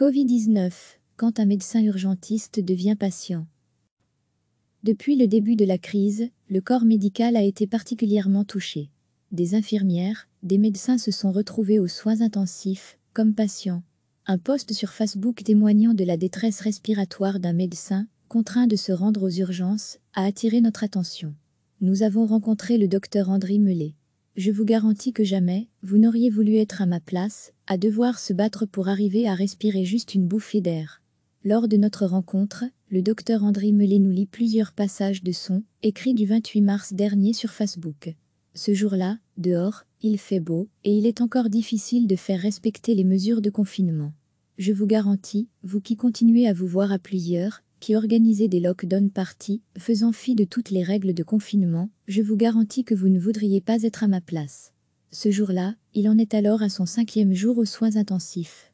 Covid-19, quand un médecin urgentiste devient patient. Depuis le début de la crise, le corps médical a été particulièrement touché. Des infirmières, des médecins se sont retrouvés aux soins intensifs, comme patients. Un post sur Facebook témoignant de la détresse respiratoire d'un médecin, contraint de se rendre aux urgences, a attiré notre attention. Nous avons rencontré le docteur André Melet. Je vous garantis que jamais, vous n'auriez voulu être à ma place, à devoir se battre pour arriver à respirer juste une bouffée d'air. Lors de notre rencontre, le docteur André Melet nous lit plusieurs passages de son, écrit du 28 mars dernier sur Facebook. Ce jour-là, dehors, il fait beau, et il est encore difficile de faire respecter les mesures de confinement. Je vous garantis, vous qui continuez à vous voir à plusieurs, qui organisez des lockdown parties, faisant fi de toutes les règles de confinement, je vous garantis que vous ne voudriez pas être à ma place. Ce jour-là, il en est alors à son cinquième jour aux soins intensifs.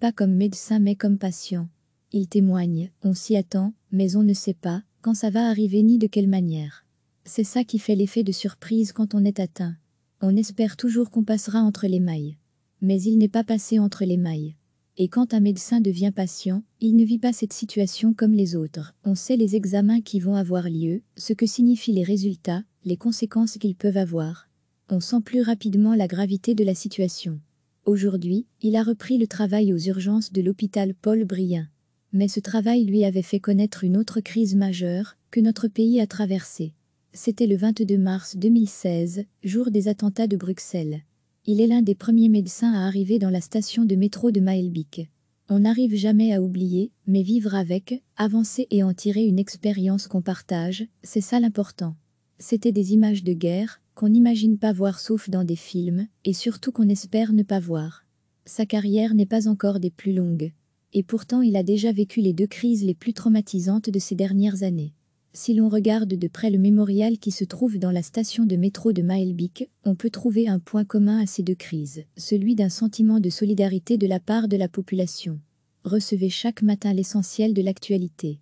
Pas comme médecin mais comme patient. Il témoigne, on s'y attend, mais on ne sait pas quand ça va arriver ni de quelle manière. C'est ça qui fait l'effet de surprise quand on est atteint. On espère toujours qu'on passera entre les mailles. Mais il n'est pas passé entre les mailles. Et quand un médecin devient patient, il ne vit pas cette situation comme les autres. On sait les examens qui vont avoir lieu, ce que signifient les résultats, les conséquences qu'ils peuvent avoir, on sent plus rapidement la gravité de la situation. Aujourd'hui, il a repris le travail aux urgences de l'hôpital Paul Brien. Mais ce travail lui avait fait connaître une autre crise majeure que notre pays a traversée. C'était le 22 mars 2016, jour des attentats de Bruxelles. Il est l'un des premiers médecins à arriver dans la station de métro de Maëlbeek. On n'arrive jamais à oublier, mais vivre avec, avancer et en tirer une expérience qu'on partage, c'est ça l'important. C'était des images de guerre, qu'on n'imagine pas voir sauf dans des films, et surtout qu'on espère ne pas voir. Sa carrière n'est pas encore des plus longues. Et pourtant il a déjà vécu les deux crises les plus traumatisantes de ces dernières années. Si l'on regarde de près le mémorial qui se trouve dans la station de métro de Maelbeek, on peut trouver un point commun à ces deux crises, celui d'un sentiment de solidarité de la part de la population. Recevez chaque matin l'essentiel de l'actualité.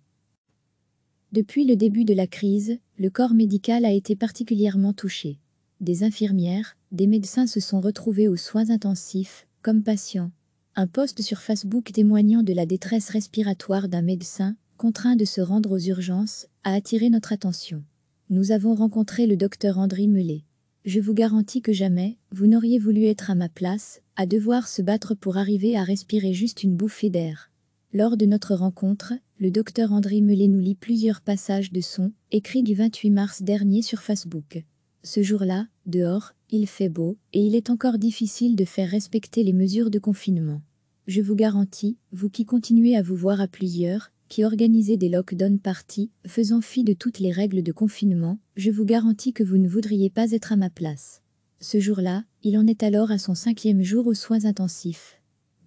Depuis le début de la crise, le corps médical a été particulièrement touché des infirmières, des médecins se sont retrouvés aux soins intensifs, comme patients. Un post sur Facebook témoignant de la détresse respiratoire d'un médecin, contraint de se rendre aux urgences, a attiré notre attention. Nous avons rencontré le docteur André Melet. Je vous garantis que jamais, vous n'auriez voulu être à ma place, à devoir se battre pour arriver à respirer juste une bouffée d'air. Lors de notre rencontre, le docteur André Melet nous lit plusieurs passages de son, écrit du 28 mars dernier sur Facebook. Ce jour-là, dehors, il fait beau, et il est encore difficile de faire respecter les mesures de confinement. Je vous garantis, vous qui continuez à vous voir à plusieurs, qui organisez des lockdown parties, faisant fi de toutes les règles de confinement, je vous garantis que vous ne voudriez pas être à ma place. Ce jour-là, il en est alors à son cinquième jour aux soins intensifs.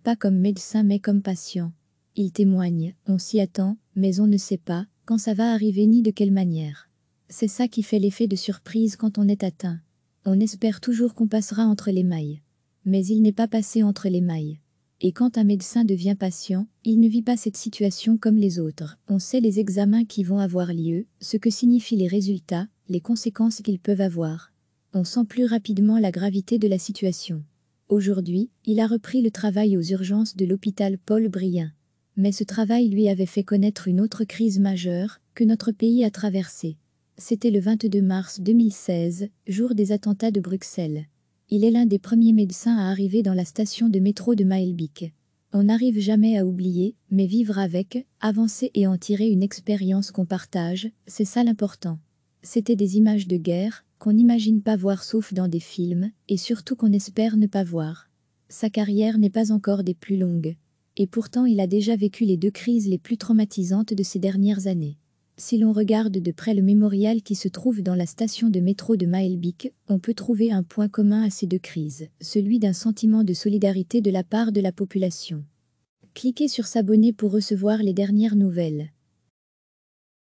Pas comme médecin mais comme patient. Il témoigne, on s'y attend, mais on ne sait pas, quand ça va arriver ni de quelle manière. C'est ça qui fait l'effet de surprise quand on est atteint. On espère toujours qu'on passera entre les mailles. Mais il n'est pas passé entre les mailles. Et quand un médecin devient patient, il ne vit pas cette situation comme les autres. On sait les examens qui vont avoir lieu, ce que signifient les résultats, les conséquences qu'ils peuvent avoir. On sent plus rapidement la gravité de la situation. Aujourd'hui, il a repris le travail aux urgences de l'hôpital Paul Brien. Mais ce travail lui avait fait connaître une autre crise majeure que notre pays a traversée. C'était le 22 mars 2016, jour des attentats de Bruxelles. Il est l'un des premiers médecins à arriver dans la station de métro de Maelbeek. On n'arrive jamais à oublier, mais vivre avec, avancer et en tirer une expérience qu'on partage, c'est ça l'important. C'était des images de guerre, qu'on n'imagine pas voir sauf dans des films, et surtout qu'on espère ne pas voir. Sa carrière n'est pas encore des plus longues. Et pourtant il a déjà vécu les deux crises les plus traumatisantes de ces dernières années. Si l'on regarde de près le mémorial qui se trouve dans la station de métro de Maelbik, on peut trouver un point commun à ces deux crises, celui d'un sentiment de solidarité de la part de la population. Cliquez sur s'abonner pour recevoir les dernières nouvelles.